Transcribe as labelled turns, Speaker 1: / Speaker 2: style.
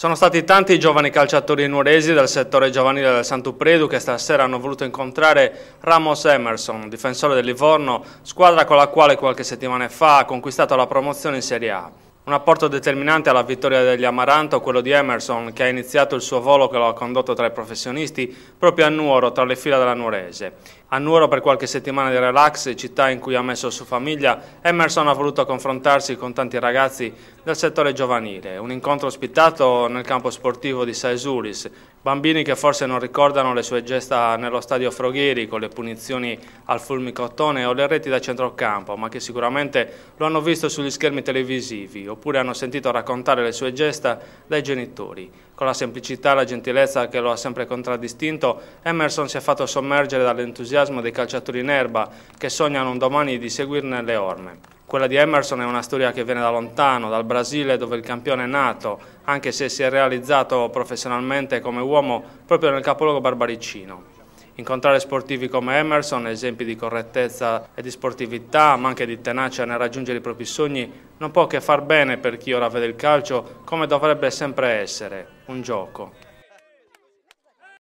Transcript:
Speaker 1: Sono stati tanti i giovani calciatori nuoresi del settore giovanile del Santupredu che stasera hanno voluto incontrare Ramos Emerson, difensore del Livorno, squadra con la quale qualche settimana fa ha conquistato la promozione in Serie A. Un apporto determinante alla vittoria degli Amaranto, quello di Emerson, che ha iniziato il suo volo che lo ha condotto tra i professionisti proprio a Nuoro, tra le fila della Nuorese. A Nuoro, per qualche settimana di relax, città in cui ha messo su famiglia, Emerson ha voluto confrontarsi con tanti ragazzi del settore giovanile. Un incontro ospitato nel campo sportivo di Saesuris. Bambini che forse non ricordano le sue gesta nello stadio Frogheri con le punizioni al fulmicottone o le reti da centrocampo, ma che sicuramente lo hanno visto sugli schermi televisivi oppure hanno sentito raccontare le sue gesta dai genitori. Con la semplicità e la gentilezza che lo ha sempre contraddistinto, Emerson si è fatto sommergere dall'entusiasmo dei calciatori in erba che sognano un domani di seguirne le orme. Quella di Emerson è una storia che viene da lontano, dal Brasile dove il campione è nato, anche se si è realizzato professionalmente come uomo proprio nel capoluogo barbaricino. Incontrare sportivi come Emerson, esempi di correttezza e di sportività, ma anche di tenacia nel raggiungere i propri sogni, non può che far bene per chi ora vede il calcio come dovrebbe sempre essere, un gioco.